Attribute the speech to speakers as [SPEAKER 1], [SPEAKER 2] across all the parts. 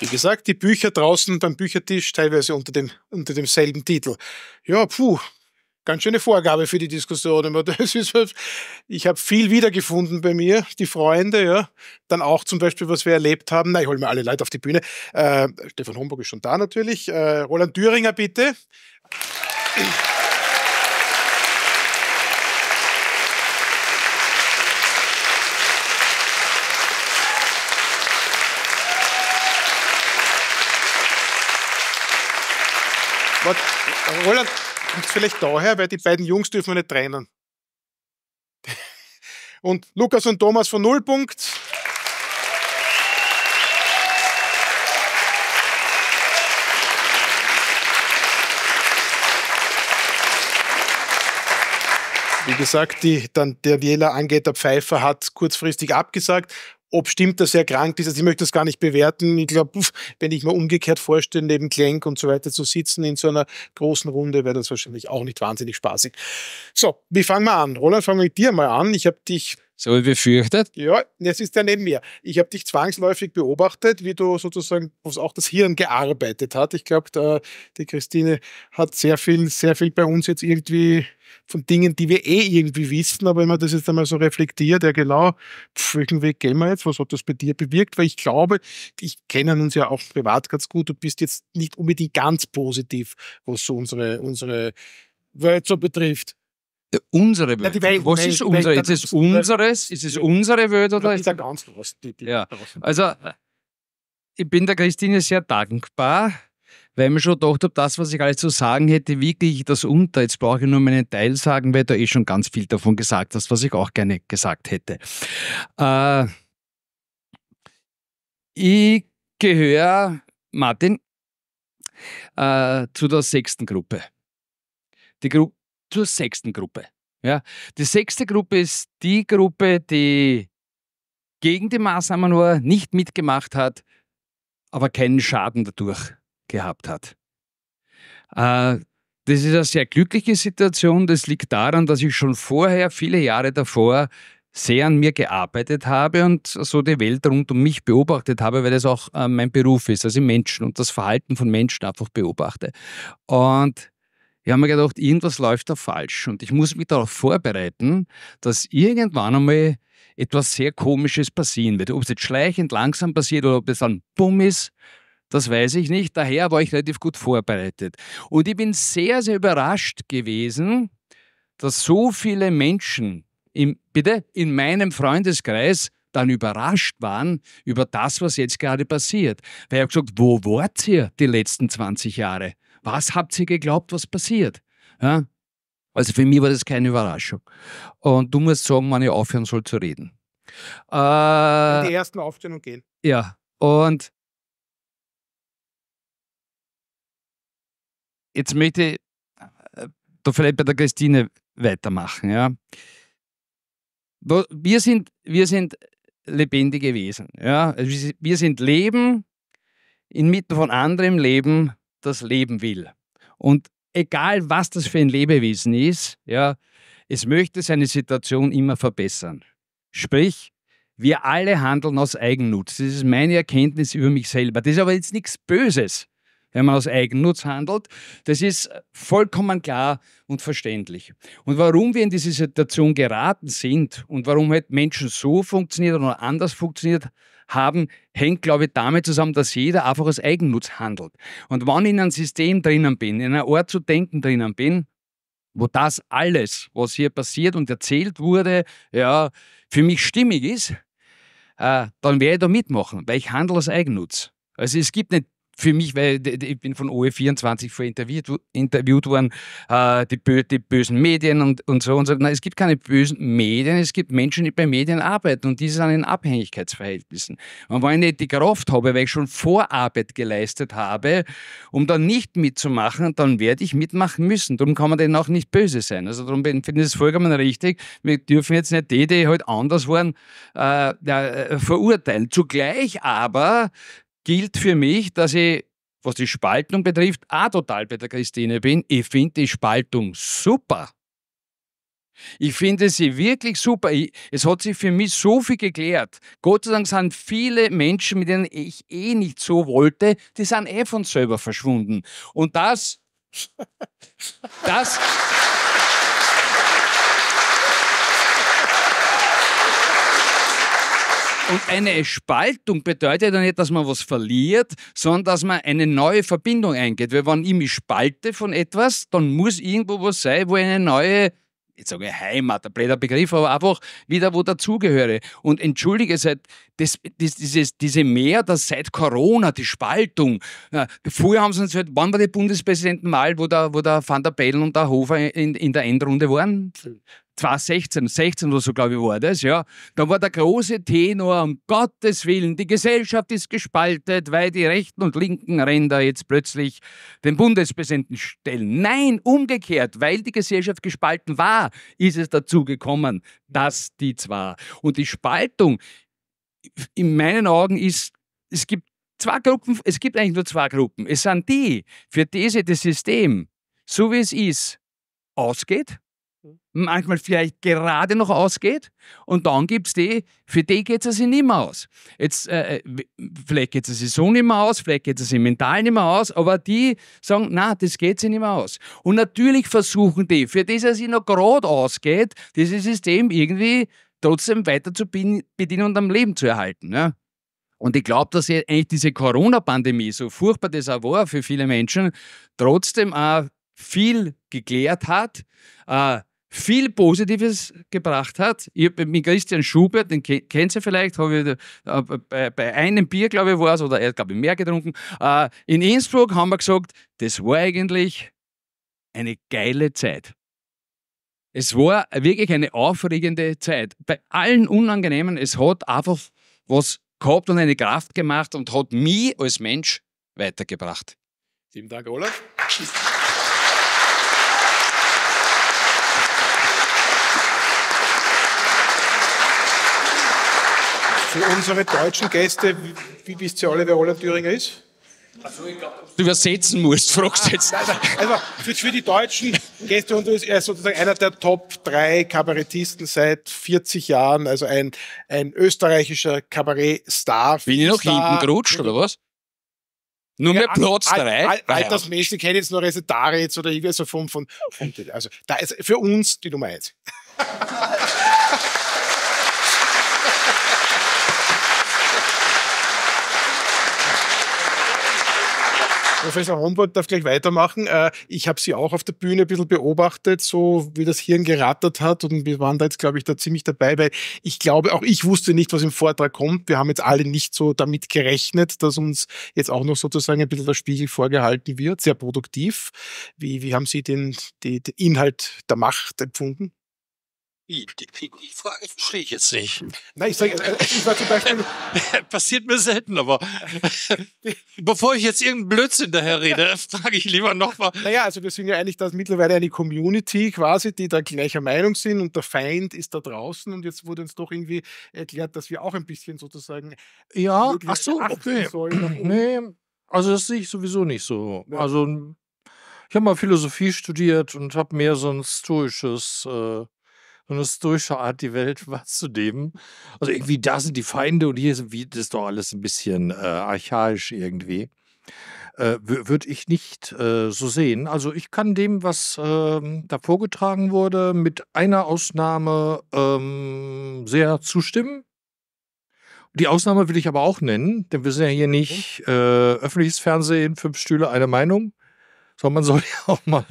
[SPEAKER 1] Wie gesagt, die Bücher draußen beim Büchertisch, teilweise unter, dem, unter demselben Titel. Ja, puh, ganz schöne Vorgabe für die Diskussion. ich habe viel wiedergefunden bei mir, die Freunde, ja. Dann auch zum Beispiel, was wir erlebt haben. Na, ich hole mir alle Leute auf die Bühne. Äh, Stefan Homburg ist schon da natürlich. Äh, Roland Thüringer, bitte. Roland, kommt vielleicht daher, weil die beiden Jungs dürfen wir nicht trennen. Und Lukas und Thomas von Nullpunkt. Wie gesagt, die, dann Daniela Angeter Pfeiffer hat kurzfristig abgesagt. Ob stimmt, dass er krank ist, also ich möchte das gar nicht bewerten. Ich glaube, wenn ich mir umgekehrt vorstelle, neben Klenk und so weiter zu sitzen in so einer großen Runde, wäre das wahrscheinlich auch nicht wahnsinnig spaßig. So, wie fangen wir an? Roland, fangen wir mit dir mal an. Ich habe dich
[SPEAKER 2] so wie befürchtet?
[SPEAKER 1] Ja, jetzt ist er neben mir. Ich habe dich zwangsläufig beobachtet, wie du sozusagen auch das Hirn gearbeitet hat. Ich glaube, die Christine hat sehr viel, sehr viel bei uns jetzt irgendwie von Dingen, die wir eh irgendwie wissen, aber wenn man das jetzt einmal so reflektiert, ja genau, pf, welchen Weg gehen wir jetzt, was hat das bei dir bewirkt? Weil ich glaube, ich kenne uns ja auch privat ganz gut, du bist jetzt nicht unbedingt ganz positiv, was so unsere, unsere Welt so
[SPEAKER 2] betrifft unsere Welt. Ja, Welt was ist Welt, unsere? Ist es unseres? Ist es unsere Welt oder? Ist ja ganz los, die, die ja. Also ich bin der Christine sehr dankbar, weil mir schon gedacht habe, das, was ich alles zu sagen hätte, wiege ich das unter. Jetzt brauche ich nur meinen Teil sagen, weil du eh schon ganz viel davon gesagt hast, was ich auch gerne gesagt hätte. Äh, ich gehöre, Martin, äh, zu der sechsten Gruppe. Die Gru zur sechsten Gruppe. Ja, die sechste Gruppe ist die Gruppe, die gegen die Maßnahmen war, nicht mitgemacht hat, aber keinen Schaden dadurch gehabt hat. Äh, das ist eine sehr glückliche Situation. Das liegt daran, dass ich schon vorher, viele Jahre davor, sehr an mir gearbeitet habe und so die Welt rund um mich beobachtet habe, weil das auch äh, mein Beruf ist, also Menschen und das Verhalten von Menschen einfach beobachte. Und ich habe mir gedacht, irgendwas läuft da falsch und ich muss mich darauf vorbereiten, dass irgendwann einmal etwas sehr Komisches passieren wird. Ob es jetzt schleichend langsam passiert oder ob es dann bumm ist, das weiß ich nicht. Daher war ich relativ gut vorbereitet. Und ich bin sehr, sehr überrascht gewesen, dass so viele Menschen in, bitte, in meinem Freundeskreis dann überrascht waren über das, was jetzt gerade passiert. Weil ich habe gesagt, wo wart ihr die letzten 20 Jahre? Was habt ihr geglaubt, was passiert? Ja? Also für mich war das keine Überraschung. Und du musst sagen, wann ich aufhören soll zu reden. Äh, die ersten aufstehen und gehen. Ja, und jetzt möchte ich äh, da vielleicht bei der Christine weitermachen. Ja. Wir, sind, wir sind lebendige Wesen. Ja. Also wir sind Leben inmitten von anderem Leben das Leben will. Und egal was das für ein Lebewesen ist, ja, es möchte seine Situation immer verbessern. Sprich, wir alle handeln aus Eigennutz. Das ist meine Erkenntnis über mich selber. Das ist aber jetzt nichts Böses, wenn man aus Eigennutz handelt. Das ist äh, vollkommen klar und verständlich. Und warum wir in diese Situation geraten sind und warum halt Menschen so funktioniert oder anders funktioniert haben, hängt, glaube ich, damit zusammen, dass jeder einfach aus Eigennutz handelt. Und wenn ich in einem System drinnen bin, in einer Art zu denken drinnen bin, wo das alles, was hier passiert und erzählt wurde, ja, für mich stimmig ist, äh, dann werde ich da mitmachen, weil ich handle aus Eigennutz. Also es gibt nicht für mich, weil ich bin von OE24 vor interviewt, interviewt worden, äh, die, bö die, bösen Medien und, und so. Und so. Nein, es gibt keine bösen Medien, es gibt Menschen, die bei Medien arbeiten und diese sind in Abhängigkeitsverhältnissen. Und wenn ich nicht die Kraft habe, weil ich schon Vorarbeit geleistet habe, um dann nicht mitzumachen, dann werde ich mitmachen müssen. Darum kann man denen auch nicht böse sein. Also darum finde ich es vollkommen richtig. Wir dürfen jetzt nicht die, die halt anders waren, äh, äh, verurteilen. Zugleich aber gilt für mich, dass ich, was die Spaltung betrifft, auch total bei der Christine bin. Ich finde die Spaltung super. Ich finde sie wirklich super. Ich, es hat sich für mich so viel geklärt. Gott sei Dank sind viele Menschen, mit denen ich eh nicht so wollte, die sind eh von selber verschwunden. Und das, das, Und eine Spaltung bedeutet ja nicht, dass man was verliert, sondern dass man eine neue Verbindung eingeht. Weil wenn ich mich spalte von etwas, dann muss irgendwo was sein, wo eine neue jetzt sage ich Heimat, ein blöder Begriff, aber einfach wieder wo dazugehöre. Und entschuldige, seit das, das, dieses, diese Mehr, dass seit Corona die Spaltung, äh, früher haben sie uns halt, wann war die Bundespräsidentenwahl, wo der, wo der Van der Bellen und der Hofer in, in der Endrunde waren? 2016, 16 oder so, glaube ich, war das, ja. Da war der große Tenor, um Gottes Willen, die Gesellschaft ist gespaltet, weil die rechten und linken Ränder jetzt plötzlich den Bundespräsidenten stellen. Nein, umgekehrt, weil die Gesellschaft gespalten war, ist es dazu gekommen, dass die zwar. Und die Spaltung, in meinen Augen, ist, es gibt zwei Gruppen, es gibt eigentlich nur zwei Gruppen. Es sind die, für die sich das System, so wie es ist, ausgeht manchmal vielleicht gerade noch ausgeht. Und dann gibt es die, für die geht es sich nicht mehr aus. Jetzt, äh, äh vielleicht geht es sich so nicht mehr aus, vielleicht geht es sich mental nicht mehr aus, aber die sagen, na, das geht sich nicht mehr aus. Und natürlich versuchen die, für das was sich noch gerade ausgeht, dieses System irgendwie trotzdem weiter zu bedienen und am Leben zu erhalten. Ja? Und ich glaube, dass eigentlich diese Corona-Pandemie, so furchtbar das auch war für viele Menschen, trotzdem auch viel geklärt hat, äh, viel Positives gebracht hat. Ich habe mit Christian Schubert, den kennt ihr vielleicht, habe ich äh, bei, einem Bier, glaube ich, war es, oder er hat, glaube ich, mehr getrunken. Äh, in Innsbruck haben wir gesagt, das war eigentlich eine geile Zeit. Es war wirklich eine aufregende Zeit. Bei allen Unangenehmen, es hat einfach was gehabt und eine Kraft gemacht und hat mich als Mensch weitergebracht.
[SPEAKER 1] Vielen Dank, Olaf. Tschüss. Für unsere deutschen Gäste, wie wisst ihr alle, wer Olaf Thüringer ist?
[SPEAKER 2] Also, ich glaube, du übersetzen musst, fragst ah, jetzt. Also, also für, für, die
[SPEAKER 1] deutschen Gäste unter uns, er ist sozusagen einer der Top 3 Kabarettisten seit 40 Jahren, also ein, ein österreichischer Kabarettstar. Bin ich noch Star. hinten gerutscht oder
[SPEAKER 2] was? Nur mehr ja, Platz al, drei? Al, altersmäßig
[SPEAKER 1] kenne ich jetzt nur Resetaritz oder irgendwie so von, von, von also da ist für uns die Nummer eins. Professor Homburg darf gleich weitermachen. Äh, ich habe Sie auch auf der Bühne ein bisschen beobachtet, so wie das Hirn gerattert hat. Und wir waren da jetzt, glaube ich, da ziemlich dabei, weil ich glaube, auch ich wusste nicht, was im Vortrag kommt. Wir haben jetzt alle nicht so damit gerechnet, dass uns jetzt auch noch sozusagen ein bisschen der Spiegel vorgehalten wird. Sehr produktiv. Wie, wie haben Sie den, den Inhalt der Macht empfunden?
[SPEAKER 3] Wie? Die, die, die Frage verstehe ich jetzt nicht. Nein, ich sage, äh, ich war zum Beispiel. Passiert mir selten, aber bevor ich jetzt irgendeinen Blödsinn daher rede, frage
[SPEAKER 1] ich lieber nochmal. Naja, also wir sind ja eigentlich das mittlerweile eine Community quasi, die da gleicher Meinung sind und der Feind ist da draußen und jetzt wurde uns doch irgendwie erklärt, dass wir auch ein bisschen sozusagen.
[SPEAKER 3] Ja, ach so, okay. Sollen. Nee, also das sehe ich sowieso nicht so. Ja. Also ich habe mal Philosophie studiert und habe mehr so ein stoisches. Äh, eine es Art, die Welt was zu dem. Also irgendwie da sind die Feinde und hier sind wie, das ist doch alles ein bisschen äh, archaisch irgendwie. Äh, Würde ich nicht äh, so sehen. Also ich kann dem, was ähm, da vorgetragen wurde, mit einer Ausnahme ähm, sehr zustimmen. Die Ausnahme will ich aber auch nennen, denn wir sind ja hier nicht äh, öffentliches Fernsehen, fünf Stühle, eine Meinung, sondern man soll ja auch mal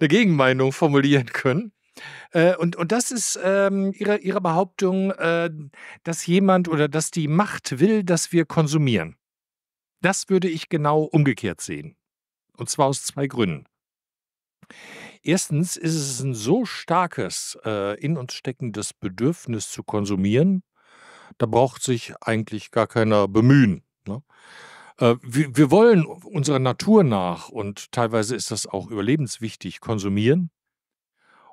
[SPEAKER 3] eine Gegenmeinung formulieren können. Äh, und, und das ist ähm, ihre, ihre Behauptung, äh, dass jemand oder dass die Macht will, dass wir konsumieren. Das würde ich genau umgekehrt sehen. Und zwar aus zwei Gründen. Erstens ist es ein so starkes, äh, in uns steckendes Bedürfnis zu konsumieren, da braucht sich eigentlich gar keiner bemühen. Ne? Äh, wir wollen unserer Natur nach und teilweise ist das auch überlebenswichtig konsumieren.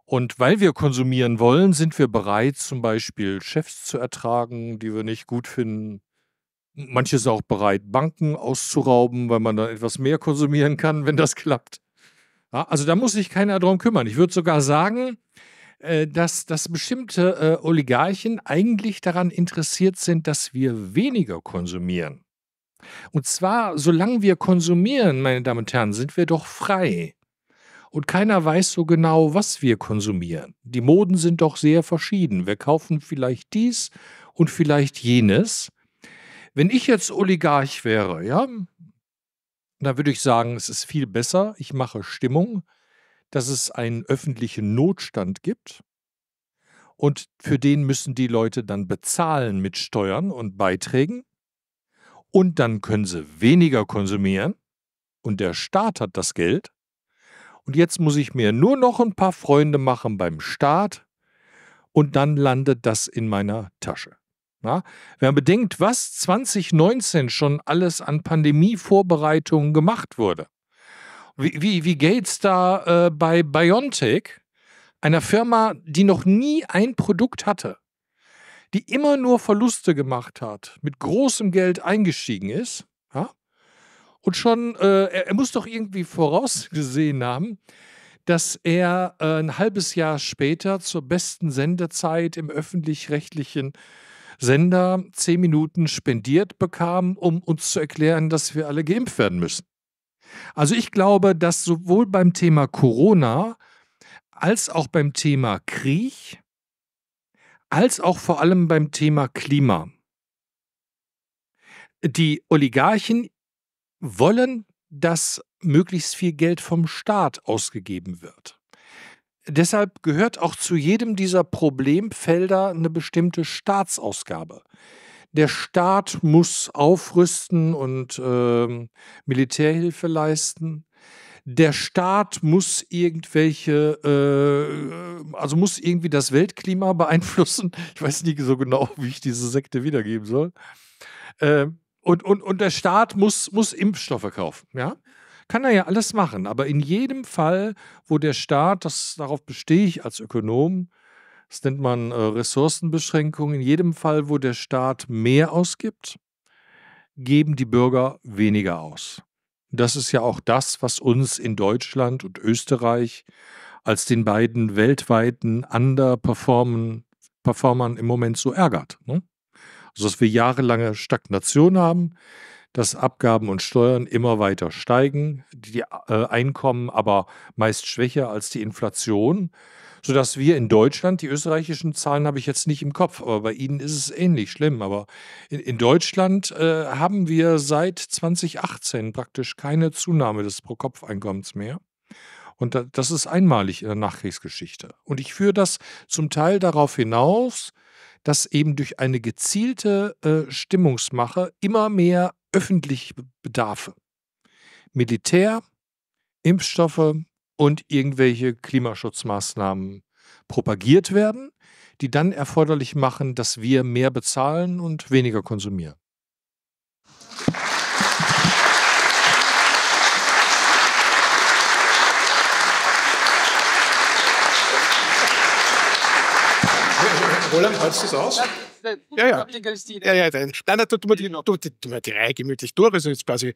[SPEAKER 3] Und weil wir konsumieren wollen, sind wir bereit, zum Beispiel Chefs zu ertragen, die wir nicht gut finden. Manche sind auch bereit, Banken auszurauben, weil man dann etwas mehr konsumieren kann, wenn das klappt. Ja, also da muss sich keiner drum kümmern. Ich würde sogar sagen, äh, dass, dass bestimmte äh, Oligarchen eigentlich daran interessiert sind, dass wir weniger konsumieren. Und zwar, solange wir konsumieren, meine Damen und Herren, sind wir doch frei und keiner weiß so genau, was wir konsumieren. Die Moden sind doch sehr verschieden. Wir kaufen vielleicht dies und vielleicht jenes. Wenn ich jetzt Oligarch wäre, ja, dann würde ich sagen, es ist viel besser, ich mache Stimmung, dass es einen öffentlichen Notstand gibt. Und für den müssen die Leute dann bezahlen mit Steuern und Beiträgen. Und dann können sie weniger konsumieren. Und der Staat hat das Geld. Und jetzt muss ich mir nur noch ein paar Freunde machen beim Staat und dann landet das in meiner Tasche. Na? Wenn man bedenkt, was 2019 schon alles an Pandemievorbereitungen gemacht wurde, wie, wie, wie Gates da äh, bei Biontech, einer Firma, die noch nie ein Produkt hatte, die immer nur Verluste gemacht hat, mit großem Geld eingestiegen ist und schon, äh, er, er, muss doch irgendwie vorausgesehen haben, dass er äh, ein halbes Jahr später zur besten Sendezeit im öffentlich-rechtlichen Sender zehn Minuten spendiert bekam, um uns zu erklären, dass wir alle geimpft werden müssen. Also ich glaube, dass sowohl beim Thema Corona als auch beim Thema Krieg, als auch vor allem beim Thema Klima, die Oligarchen wollen, dass möglichst viel Geld vom Staat ausgegeben wird. Deshalb gehört auch zu jedem dieser Problemfelder eine bestimmte Staatsausgabe. Der Staat muss aufrüsten und äh, Militärhilfe leisten. Der Staat muss irgendwelche, äh, also muss irgendwie das Weltklima beeinflussen. Ich weiß nicht so genau, wie ich diese Sekte wiedergeben soll. Äh, und, und, und der Staat muss, muss Impfstoffe kaufen, ja? Kann er ja alles machen, aber in jedem Fall, wo der Staat, das darauf bestehe ich als Ökonom, das nennt man äh, Ressourcenbeschränkung, in jedem Fall, wo der Staat mehr ausgibt, geben die Bürger weniger aus. Das ist ja auch das, was uns in Deutschland und Österreich als den beiden weltweiten Underperformern im Moment so ärgert. Ne? sodass wir jahrelange Stagnation haben, dass Abgaben und Steuern immer weiter steigen, die äh, Einkommen aber meist schwächer als die Inflation, sodass wir in Deutschland, die österreichischen Zahlen habe ich jetzt nicht im Kopf, aber bei Ihnen ist es ähnlich schlimm, aber in, in Deutschland äh, haben wir seit 2018 praktisch keine Zunahme des Pro-Kopf-Einkommens mehr. Und das ist einmalig in der Nachkriegsgeschichte. Und ich führe das zum Teil darauf hinaus, dass eben durch eine gezielte äh, Stimmungsmache immer mehr öffentliche Bedarfe, Militär, Impfstoffe und irgendwelche Klimaschutzmaßnahmen propagiert werden, die dann erforderlich machen, dass wir mehr bezahlen und weniger konsumieren.
[SPEAKER 1] Roland, hältst du es aus? Ja, ja. ja, ja nein, nein, tun wir die, tun wir die Reihe gemütlich durch. Also jetzt quasi,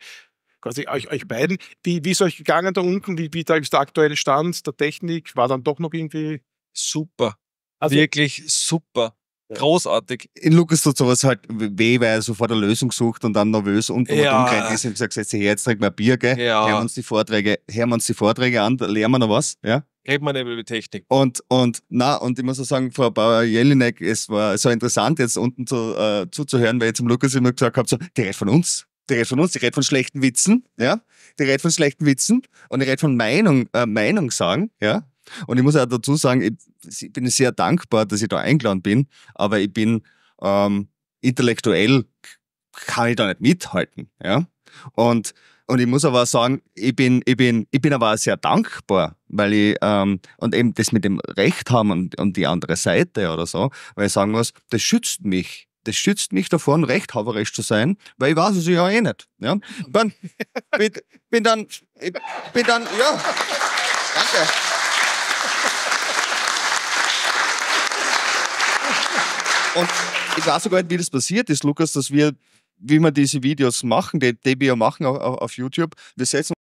[SPEAKER 1] quasi euch, euch beiden. Wie, wie ist euch gegangen da unten? Wie, wie da ist der aktuelle Stand der Technik? War dann doch noch irgendwie.
[SPEAKER 4] Super. Also, Wirklich super. Großartig. In Lukas tut sowas halt weh, weil er sofort eine Lösung sucht und dann nervös und ja. umgerannt ist und gesagt, setz dich her, jetzt trinken wir Bier, gell? Ja. Hören wir uns die Vorträge, hören wir uns die Vorträge an, lernen wir noch was, ja? Red wir nicht über die Technik. Und, und, na, und ich muss auch sagen, Frau Bauer-Jelinek, es war so interessant, jetzt unten zu, äh, zuzuhören, weil ich zum Lukas immer gesagt habe, so, die redet von uns. Die redet von uns, die redet von schlechten Witzen, ja. Die redet von schlechten Witzen und die redet von Meinung, äh, Meinung sagen, ja. Und ich muss auch dazu sagen, ich, ich bin sehr dankbar, dass ich da eingeladen bin, aber ich bin ähm, intellektuell, kann ich da nicht mithalten, ja. Und und ich muss aber sagen, ich bin, ich bin, ich bin aber auch sehr dankbar, weil ich, ähm, und eben das mit dem Recht haben und, und die andere Seite oder so, weil ich sagen muss, das schützt mich. Das schützt mich davon, rechthaberisch zu sein, weil ich weiß es ja eh nicht. Ja? Bin, bin, dann, ich bin dann, ja. Danke. Und ich weiß sogar nicht, wie das passiert ist, Lukas, dass wir wie wir diese Videos machen, die, die wir machen auf, auf YouTube. Wir setzen